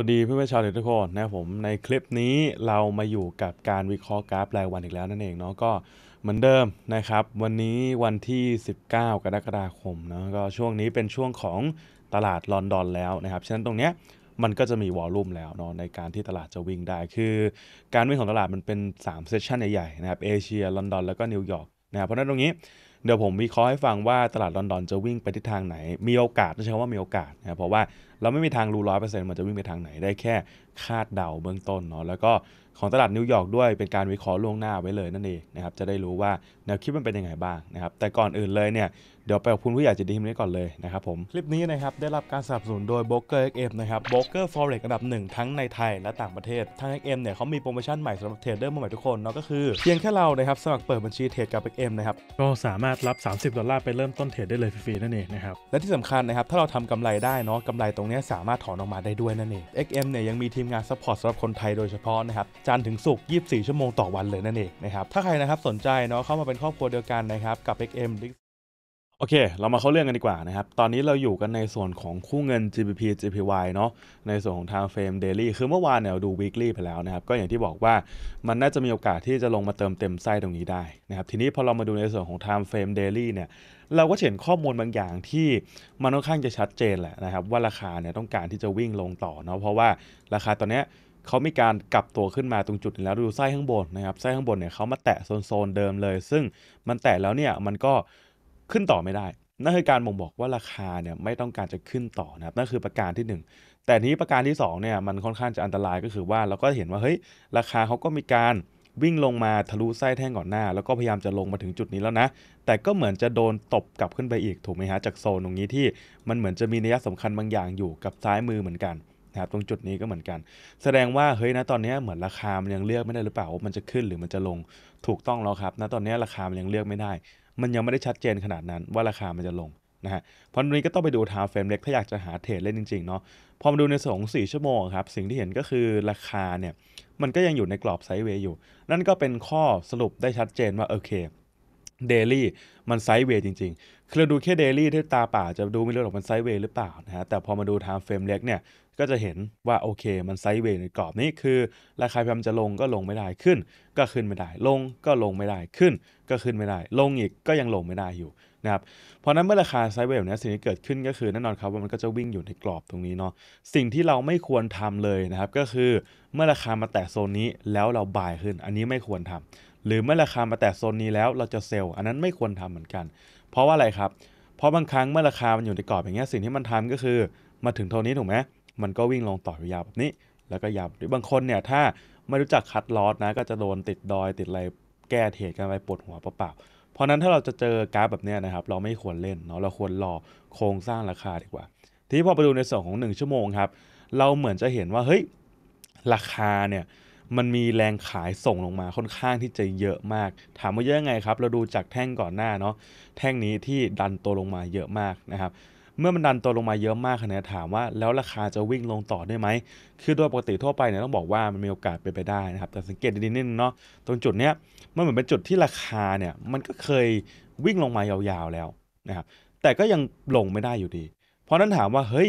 สวัสดีเพื่อนๆชาวเน็ตทุกคนนะผมในคลิปนี้เรามาอยู่กับการวิเคราะห์กราฟรายวันอีกแล้วนั่นเองเนาะก็เหมือนเดิมนะครับวันนี้วันที่ 19 กรกฎาคมเนาะก็ช่วงนี้เป็นช่วงของตลาดลอนดอนแล้วนะครับฉะนั้นตรงเนี้ยมันก็จะมีวอลลุ่มแล้วเนาะในการที่ตลาดจะวิ่งได้คือการวิ่งของตลาดมันเป็น 3เซสชันใหญ่ๆนะครับเอเชียลอนดอนแล้วก็นิวยอร์กนะครับเพราะฉะนั้นตรงนี้เดี๋ยวผมวิเคราะห์ให้ฟังว่าตลาดลอนดอน จะวิ่งไปทิศทางไหนมีโอกาสใช้คำว่ามีโอกาสนะเพราะว่าเราไม่มีทางรู้ร้อยเปอร์เซ็นต์มันจะวิ่งไปทางไหนได้แค่คาดเดาเบื้องต้นเนาะแล้วก็ของตลาดนิวยอร์กด้วยเป็นการวิเคราะห์ล่วงหน้าไว้เลยนั่นเองนะครับจะได้รู้ว่าแนวคิดมันเป็นยังไงบ้างนะครับ แต่ก่อนอื่นเลยเนี่ย เดี๋ยวไปขอบคุณผู้ใหญ่จิตดีมนี้ก่อนเลยนะครับผม คลิปนี้นะครับ ได้รับการสนับสนุนโดยบเอ o k e อ XM นะครับโบกเกอร์ฟอเร็กอันดับหนึ่งทั้งในไทย และต่างประเทศทางเอ็กเนี่ยเขามีโปรโมชั่นใหม่สำหรับเทรดเดอร์มือใหม่ทุกคนเนาะก็คือเพียงแค่เรานะครับสมัครเปิดบัญชีเทรดกับ็มนะครับก็สามารถรับ30ดอลลาร์ไปเริ่มต้นเทรดได้เลยฟรีๆนั่นเองนะครับและที่สำคัญนะครับถ้าเราทำกำไรได้เนาะกำไรตรงนี้สามารถถอนออกมาได้ด้วยนั่นเอง XM เนี่ย ยังมีทีมงานซัพพอร์ตสำหรับคนไทยโดยเฉพาะนะครับจันถึงสุก24 ชั่วโมงต่อวันเลยนั่นเองนะครับ ถ้าใครนะครับสนใจเนาะเข้ามาเป็นครอบครัวเดียวกันนะครับ กับ XM โอเค เรามาเข้าเรื่องกันดีกว่านะครับ ตอนนี้เราอยู่กันในส่วนของคู่เงิน GBP GPY เนาะ ในส่วนของ Time Frame Daily คือเมื่อวานเนี่ยดู Weekly ไปแล้วนะครับ ก็อย่างที่บอกว่า มันน่าจะมีโอกาสที่จะลงมาเติมเต็มไส้ตรงนี้ได้นะครับ ทีนี้พอเรามาดูในส่วนของ Time Frame Daily เนี่ย เราก็เห็นข้อมูลบางอย่างที่มันค่อนข้างจะชัดเจนแหละนะครับ ว่าราคาเนี่ยต้องการที่จะวิ่งลงต่อเนาะ เพราะว่าราคาตอนนี้เขามีการกลับตัวขึ้นมาตรงจุดแล้ว ดูไส้ข้างบนนะครับ ไส้ข้างบนเนี่ยเขามาแตะโซนๆเดิมเลย ซึ่งมันแตะแล้วเนี่ยมันก็ขึ้นต่อไม่ได้ นั่นคือการบ่งบอกว่าราคาเนี่ยไม่ต้องการจะขึ้นต่อนะครับนั่นคือประการที่ 1 แต่นี้ประการที่2เนี่ยมันค่อนข้างจะอันตรายก็คือว่าเราก็เห็นว่าเฮ้ยราคาเขาก็มีการวิ่งลงมาทะลุไส้แท่งก่อนหน้า แล้วก็พยายามจะลงมาถึงจุดนี้แล้วนะ แต่ก็เหมือนจะโดนตบกลับขึ้นไปอีกถูกไหมฮะ จากโซนตรงนี้ที่มันเหมือนจะมีนัยสำคัญบางอย่างอยู่กับซ้ายมือเหมือนกันนะครับตรงจุดนี้ก็เหมือนกัน แสดงว่าเฮ้ยนะตอนนี้เหมือนราคา มันยังเลือกไม่ได้หรือเปล่าว่า มันจะขึ้นหรือมันจะลงถูกต้องแล้วครับนะตอนนี้ราคามันยังเลือกไม่ได้มันยังไม่ได้ชัดเจนขนาดนั้นว่าราคามันจะลงนะฮะเพราะนี้ก็ต้องไปดูทาวเฟรมเล็กถ้าอยากจะหาเทรดเล่นจริงๆเนาะ พอมาดูในสองสี่ชั่วโมงครับ สิ่งที่เห็นก็คือราคาเนี่ย มันก็ยังอยู่ในกรอบไซด์เวย์อยู่ นั่นก็เป็นข้อสรุปได้ชัดเจนว่าโอเคเดลี่มันไซด์เวย์จริงๆ คือเราดูแค่เดลี่ที่ตาป่าจะดูไม่รู้หรอกมันไซด์เวย์หรือเปล่านะฮะ แต่พอมาดูไทม์เฟรมเล็กเนี่ยก็จะเห็นว่าโอเคมันไซด์เวย์ในกรอบนี้คือราคาพยายามจะลงก็ลงไม่ได้ขึ้น ก็ขึ้นไม่ได้ลงก็ลงไม่ได้ขึ้นก็ขึ้นไม่ได้ ลงอีกก็ยังลงไม่ได้อยู่นะครับเพราะนั้นเมื่อราคาไซด์เวย์เนี้สิ่งที่เกิดขึ้นก็คือแน่นอนครับว่ามันก็จะวิ่งอยู่ในกรอบตรงนี้เนาะสิ่งที่เราไม่ควรทำเลยนะครับก็คือเมื่อราคามาแตะโซนนี้แล้วเราบ่ายขึ้นอันนี้ไม่ควรทำ หรือเมื่อราคามาแตะโซนนี้แล้วเราจะเซลล์ อันนั้นไม่ควรทำเหมือนกัน เพราะว่าอะไรครับเพราะบางครั้งเมื่อราคามันอยู่ในกรอบอย่างเงี้ยสิ่งที่มันทำก็คือมาถึงโทนนี้ถูกไหมมันก็วิ่งลงต่อยาวแบบนี้ แล้วก็ยาวหรือบางคนเนี่ย ถ้าไม่รู้จักคัดลอสนะ ก็จะโดนติดดอยติดอะไรแก้เหตุกันไปปวดหัวเปล่าๆเพราะนั้นถ้าเราจะเจอกราฟแบบนี้นะครับ เราไม่ควรเล่นเนาะเราควรรอโครงสร้างราคาดีกว่า ทีนี้พอไปดูในส่วนของ 1 ชั่วโมงครับเราเหมือนจะเห็นว่าเฮ้ย ราคาเนี่ยมันมีแรงขายส่งลงมาค่อนข้างที่จะเยอะมาก ถามว่าเยอะไงครับเราดูจากแท่งก่อนหน้าเนาะแท่งนี้ที่ดันตัวลงมาเยอะมากนะครับเมื่อมันดันตัวลงมาเยอะมากขนาดถามว่าแล้วราคาจะวิ่งลงต่อได้ไหม คือโดยปกติทั่วไปเนี่ยต้องบอกว่ามันมีโอกาสเป็นไปได้นะครับ แต่สังเกตดีๆนิดนึงเนาะ ตรงจุดเนี้ยมันเหมือนเป็นจุดที่ราคาเนี่ยมันก็เคยวิ่งลงมายาวๆแล้วนะครับ แต่ก็ยังลงไม่ได้อยู่ดี เพราะนั้นถามว่าเฮ้ย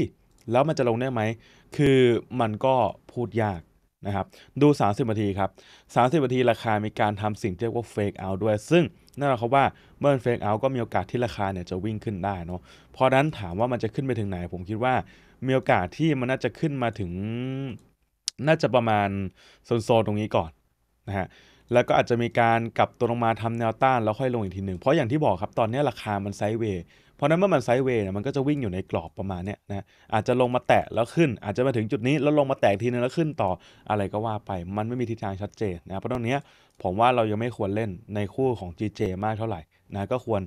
แล้วมันจะลงได้ไหม คือมันก็พูดยากนะครับ ดู 30 นาทีครับ 30 นาทีราคา มีการทำสิ่งที่เรียกว่า fake out ด้วย ซึ่งนั่นหมายความว่าเมื่อเฟกเอาก็มีโอกาสที่ราคาเนี่ยจะวิ่งขึ้นได้เนาะเพราะนั้นถามว่ามันจะขึ้นไปถึงไหน ผมคิดว่ามีโอกาสที่มันน่าจะขึ้นมาถึงน่าจะประมาณโซนๆ ตรงนี้ก่อนนะฮะ แล้วก็อาจจะมีการกลับตัวลงมาทำแนวต้านแล้วค่อยลงอีกทีหนึ่งเพราะอย่างที่บอกครับตอนนี้ราคามันไซด์เวยเพราะนั้นเมื่อมันไซด์เวย์เนี่ยมันก็จะวิ่งอยู่ในกรอบประมาณเนี้ยนะอาจจะลงมาแตะแล้วขึ้น อาจจะมาถึงจุดนี้แล้วลงมาแตะทีนึงแล้วขึ้นต่ออะไรก็ว่าไปมันไม่มีทิศทางชัดเจนนะเพราะตรงนี้ผมว่าเรายังไม่ควรเล่นในคู่ของ GJ มากเท่าไหร่นะก็ควร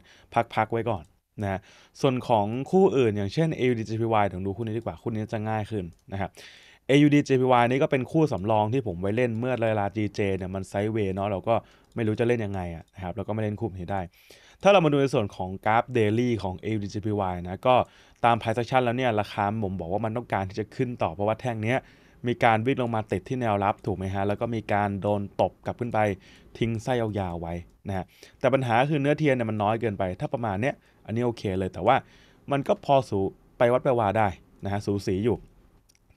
พักๆไว้ก่อนนะส่วนของคู่อื่นอย่างเช่น AUDJPY ถึงดูคู่นี้ดีกว่าคู่นี้จะง่ายขึ้นนะครับ AUDJPY นี่ก็เป็นคู่สำรองที่ผมไว้เล่นเมื่อเวลา GJ เนี่ยมันไซด์เวย์เนาะเราก็ไม่รู้จะเล่นยังไงอ่ะนะครับแล้วก็ไม่เล่นคู่นี้ได้ ถ้าเรามาดูในส่วนของกราฟเดลี่ของ a d j p y นะก็ตามไพ่สักชั i นแล้วเนี่ยราคาผมบอกว่ามันต้องการที่จะขึ้นต่อเพราะว่าแท่งเนี้ยมีการวิ่งลงมาติดที่แนวรับถูกไหมฮะแล้วก็มีการโดนตบกลับขึ้นไปทิ้งไส้ยาวๆไว้ นะฮะแต่ปัญหาคือเนื้อเทียนเนี่ยมันน้อยเกินไป ถ้าประมาณเนี้ยอันนี้โอเคเลยแต่ว่ามันก็พอสูไปวัดไปวาได้นะฮะสูสีอยู่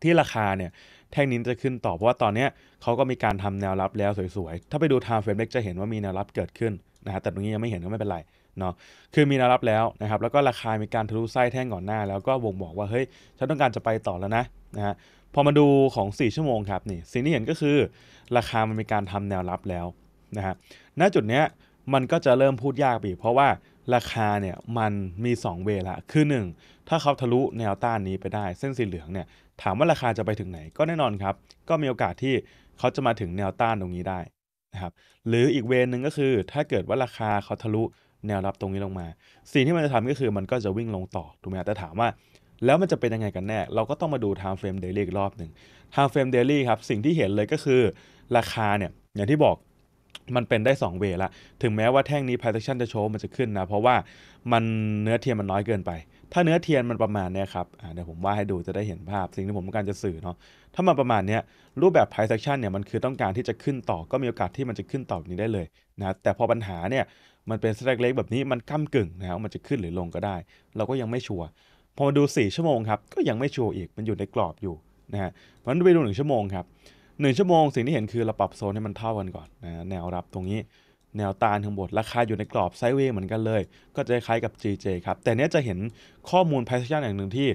ที่ราคาเนี่ยแท่งนี้จะขึ้นต่อเพราะว่าตอนนี้เขาก็มีการทำแนวรับแล้วสวยๆ ถ้าไปดูไทม์เฟรมเล็กจะเห็นว่ามีแนวรับเกิดขึ้นนะฮะ แต่ตรงนี้ยังไม่เห็นก็ไม่เป็นไรเนาะ คือมีแนวรับแล้วนะครับ แล้วก็ราคามีการทะลุไส้แท่งก่อนหน้าแล้วก็วงบอกว่าเฮ้ยฉันต้องการจะไปต่อแล้วนะนะฮะ พอมาดูของ 4 ชั่วโมงครับนี่สิ่งที่เห็นก็คือ ราคามันมีการทำแนวรับแล้วนะฮะ ณ จุดเนี้ยมันก็จะเริ่มพูดยากไปเพราะว่าราคาเนี่ยมันมี2เวละคือ1 ถ้าเขาทะลุแนวต้านนี้ไปได้เส้นสีเหลืองเนี่ยถามว่าราคาจะไปถึงไหนก็แน่นอนครับก็มีโอกาสที่เขาจะมาถึงแนวต้านตรงนี้ได้นะครับหรืออีกเวนหนึ่งก็คือถ้าเกิดว่าราคาเขาทะลุแนวรับตรงนี้ลงมา สิ่งที่มันจะทำก็คือมันก็จะวิ่งลงต่อถูกไหมแต่ถามว่า แล้วมันจะเป็นยังไงกันแน่เราก็ต้องมาดูไทม์เฟรมเดลี่อีกรอบหนึ่งไทม์เฟรมเดลี่ครับสิ่งที่เห็นเลยก็คือราคาเนี่ยอย่างที่บอกมันเป็นได้2เวละถึงแม้ว่าแท่งนี้ p พ r t i t ชันจะโชว์มันจะขึ้นนะ เพราะว่ามันเนื้อเทียนมันน้อยเกินไป ถ้าเนื้อเทียนมันประมาณนี้ครับ เดี๋ยวผมว่าให้ดูจะได้เห็นภาพ สิ่งที่ผมต้องการจะสื่อเนาะ ถ้ามันประมาณนี้รูปแบบ p พ r t i t ชันเนี่ยมันคือต้องการที่จะขึ้นต่อก็มีโอกาสที่มันจะขึ้นต่อนี้ได้เลยนะ แต่พอปัญหาเนี่ยมันเป็นสเต็กเล็กแบบนี้มันก้ากึ่งนะครับมันจะขึ้นหรือลงก็ได้ เราก็ยังไม่ชัวร์ พอมาดู4ชั่วโมงครับก็ยังไม่ชัวร์อีกมันอยู่ในกรอบอยู่นะฮะเพราะนั้นไปดู1ชั่วโมงครับ1 ชั่วโมง สิ่งที่เห็นคือเราปรับโซนให้มันเท่ากันก่อนนะแนวรับตรงนี้ แนวต้านทั้งหมดราคาอยู่ในกรอบไซด์เวย์เหมือนกันเลย ก็จะคล้ายกับ GJ ครับ แต่เนี้ยจะเห็นข้อมูลพ p r i ่นอย่างหนึ่งที่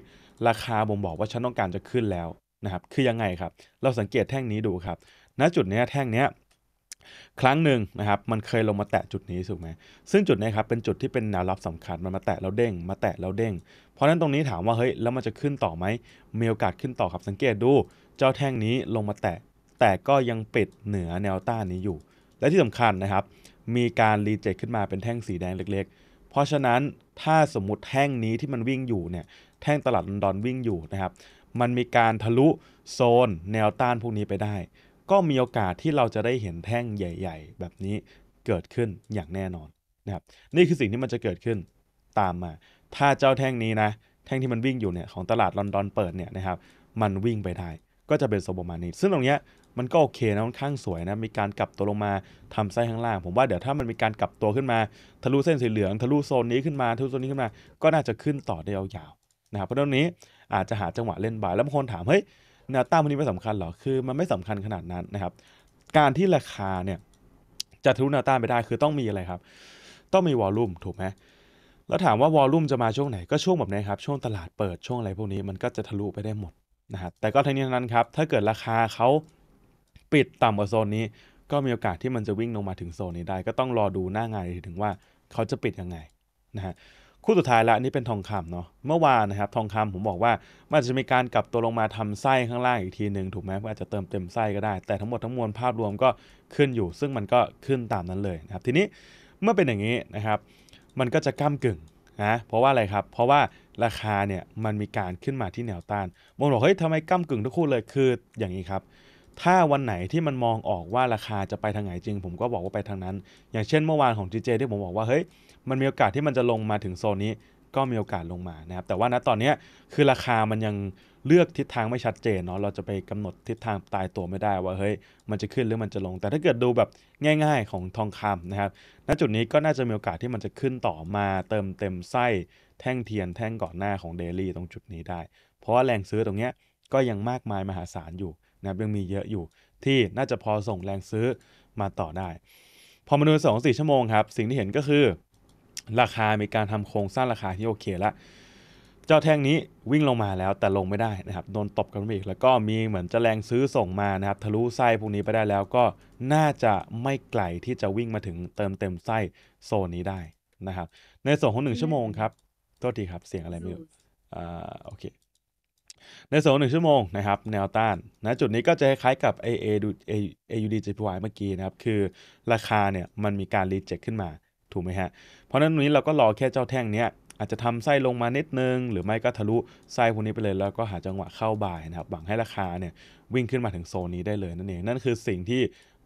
ราคาบ่งบอกว่าฉันต้องการจะขึ้นแล้วนะครับคือยังไงครับ เราสังเกตแท่งนี้ดูครับณจุดเนี้ยแท่งเนี้ยครั้งหนึ่งนะครับมันเคยลงมาแตะจุดนี้ถูกไหมซึ่งจุดนี้ครับเป็นจุดที่เป็นแนวรับสำคัญมันมาแตะแล้วเด้งมาแตะแล้วเด้งเพราะนั้นตรงนี้ถามว่าเฮ้ยแล้วมันจะขึ้นต่อไหมมีโอกาสขึ้นต่อครับสังเกตดูเจ้าแท่งนี้ลงมาแตะแต่ก็ยังปิดเหนือแนวต้านนี้อยู่ และที่สำคัญนะครับ มีการรีเจ็คขึ้นมาเป็นแท่งสีแดงเล็กๆ เพราะฉะนั้นถ้าสมมติแท่งนี้ที่มันวิ่งอยู่เนี่ย แท่งตลาดลอนดอนวิ่งอยู่นะครับ มันมีการทะลุโซนแนวต้านพวกนี้ไปได้ ก็มีโอกาสที่เราจะได้เห็นแท่งใหญ่ๆ แบบนี้เกิดขึ้นอย่างแน่นอนนะครับ นี่คือสิ่งที่มันจะเกิดขึ้นตามมา ถ้าเจ้าแท่งนี้นะ แท่งที่มันวิ่งอยู่เนี่ยของตลาดลอนดอนเปิดเนี่ยนะครับ มันวิ่งไปได้ก็จะเป็นทรงประมาณนี้ ซึ่งตรงเนี้ย มันก็โอเคนะค่อนข้างสวยนะ มีการกลับตัวลงมาทำไส้ข้างล่าง ผมว่าเดี๋ยวถ้ามันมีการกลับตัวขึ้นมา ทะลุเส้นสีเหลืองทะลุโซนนี้ขึ้นมาทะลุโซนนี้ขึ้นมา ก็น่าจะขึ้นต่อได้ยาวๆนะครับ เพราะตรงนี้อาจจะหาจังหวะเล่นบาย แล้วบางคนถาม เฮ้ยแนวต้านวันนี้ไม่สำคัญหรอ คือมันไม่สำคัญขนาดนั้นนะครับ การที่ราคาเนี่ยจะทะลุแนวต้านไปได้ คือต้องมีอะไรครับ ต้องมีวอลลุ่มถูกไหมแล้วถามว่าวอลลุ่มจะมาช่วงไหน ก็ช่วงแบบนี้ครับ ช่วงตลาดเปิดช่วงอะไรพวกนี้มันก็จะทะลุไปได้หมดนะครับแต่ก็ทั้งนี้ทั้งนั้นครับถ้าเกิดราคาเขาปิดต่ำกว่าโซนนี้ก็มีโอกาสที่มันจะวิ่งลงมาถึงโซนนี้ได้ก็ต้องรอดูหน้างานถึงว่าเขาจะปิดยังไงนะฮะคู่สุดท้ายละนี่เป็นทองคำเนาะเมื่อวานนะครับทองคำผมบอกว่า มันจะมีการกลับตัวลงมา ทำไส้ข้างล่างอีกทีหนึ่งถูกไหมอาจจะเติมเต็มไส้ก็ได้ แต่ทั้งหมดทั้งมวลภาพรวมก็ขึ้นอยู่ ซึ่งมันก็ขึ้นตามนั้นเลยนะครับทีนี้เมื่อเป็นอย่างนี้นะครับมันก็จะก้ามกึ่งนะเพราะว่าอะไรครับเพราะว่าราคาเนี่ยมันมีการขึ้นมาที่แนวต้านมองบอกเฮ้ยทำไมก้ากึ่งทุกคู่เลยคืออย่างนี้ครับ ถ้าวันไหนที่มันมองออกว่าราคาจะไปทางไหนจริง ผมก็บอกว่าไปทางนั้น อย่างเช่นเมื่อวานของ GJ ที่ผมบอกว่าเฮ้ยมันมีโอกาสที่มันจะลงมาถึงโซนนี้ก็มีโอกาสลงมานะครับ แต่ว่าณตอนนี้คือราคามันยังเลือกทิศทางไม่ชัดเจนเนาะเราจะไปกำหนดทิศทางตายตัวไม่ได้ว่าเฮ้ย มันจะขึ้นหรือมันจะลง แต่ถ้าเกิดดูแบบง่ายๆ ของทองคำนะครับ ณจุดนี้ก็น่าจะมีโอกาสที่มันจะขึ้นต่อมาเติมเต็มไส้แท่งเทียนแท่งก่อนหน้าของเดลี่ตรงจุดนี้ได้ เพราะว่าแรงซื้อตรงเนี้ยก็ยังมากมายมหาศาลอยู่นะครับยังมีเยอะอยู่ที่น่าจะพอส่งแรงซื้อมาต่อได้ พอมาดูสองสี่ชั่วโมงครับสิ่งที่เห็นก็คือราคามีการทำโครงสร้างราคาที่โอเคแล้วเจ้าแท่งนี้วิ่งลงมาแล้วแต่ลงไม่ได้นะครับ โดนตบกันไปอีกแล้วก็มีเหมือนจะแรงซื้อส่งมานะครับ ทะลุไส้พวกนี้ไปได้แล้วก็น่าจะไม่ไกลที่จะวิ่งมาถึงเติมเต็มไส้โซนนี้ได้นะครับ ในส่วนของหนึ่งชั่วโมงครับโทษทีครับ เสียงอะไรไม่รู้อ่าโอเค ในส่วนหนึ่งชั่วโมงนะครับ แนวต้านนะจุดนี้ก็จะคล้ายกับ AA ดู AUD JPY เมื่อกี้นะครับ คือราคาเนี่ยมันมีการรีเจ็คขึ้นมาถูกไหมฮะ เพราะนั้นวันนี้เราก็รอแค่เจ้าแท่งเนี้ยอาจจะทำไส้ลงมานิดนึง หรือไม่ก็ทะลุไส้พวกนี้ไปเลยแล้วก็หาจังหวะเข้าบ่ายนะครับหวังให้ราคาเนี่ยวิ่งขึ้นมาถึงโซนนี้ได้เลยนั่นเองนั่นคือสิ่งที่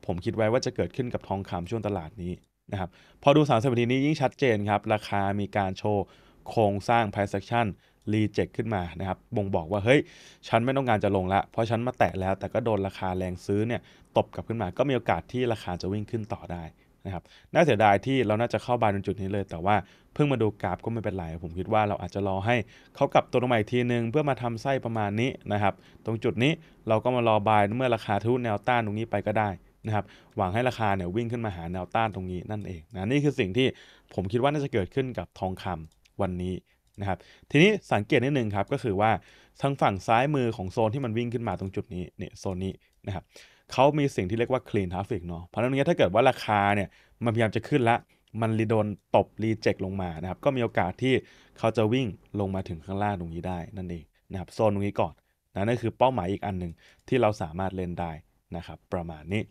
ผมคิดไว้ว่าจะเกิดขึ้นกับทองคำช่วงตลาดนี้นะครับพอดูสามสัปดาห์นี้ยิ่งชัดเจนครับ ราคามีการโชว์ โครงสร้าง price action รีเจ็คขึ้นมานะครับบ่งบอกว่าเฮ้ยฉันไม่ต้องการจะลงละเพราะฉันมาแตะแล้ว แต่ก็โดนราคาแรงซื้อเนี่ยตบกลับขึ้นมาก็มีโอกาสที่ราคาจะวิ่งขึ้นต่อได้นะครับน่าเสียดายที่เราน่าจะเข้าบานตรงจุดนี้เลย แต่ว่าเพิ่งมาดูกราฟก็ไม่เป็นไรผมคิดว่าเราอาจจะรอให้เขากลับตัวลงมาอีกทีนึง เพื่อมาทำไส้ประมาณนี้นะครับตรงจุดนี้เราก็มารอบายเมื่อราคาทุแนวต้านตรงนี้ไปก็ได้นะครับหวังให้ราคาเนี่ยวิ่งขึ้นมาหาแนวต้านตรงนี้ นั่นเองนะนี่คือสิ่งที่ผมคิดว่าน่าจะเกิดขึ้นกับทองคำวันนี้นะครับทีนี้สังเกตนิดนึงครับก็คือว่าทางฝั่งซ้ายมือของโซนที่มันวิ่งขึ้นมาตรงจุดนี้เนี่ยโซนนี้นะครับเขามีสิ่งที่เรียกว่า clean traffic เนาะเพราะนั้นเนี้ยถ้าเกิดว่าราคาเนี่ย มันพยายามจะขึ้นละมันรีโดนตบรีเจ็คลงมานะครับ ก็มีโอกาสที่เขาจะวิ่งลงมาถึงข้างล่างตรงนี้ได้ นั่นเองนะครับโซนตรงนี้ก่อนนะนั่นคือเป้าหมายอีกอันหนึ่งที่เราสามารถเล่นได้นะครับประมาณนี้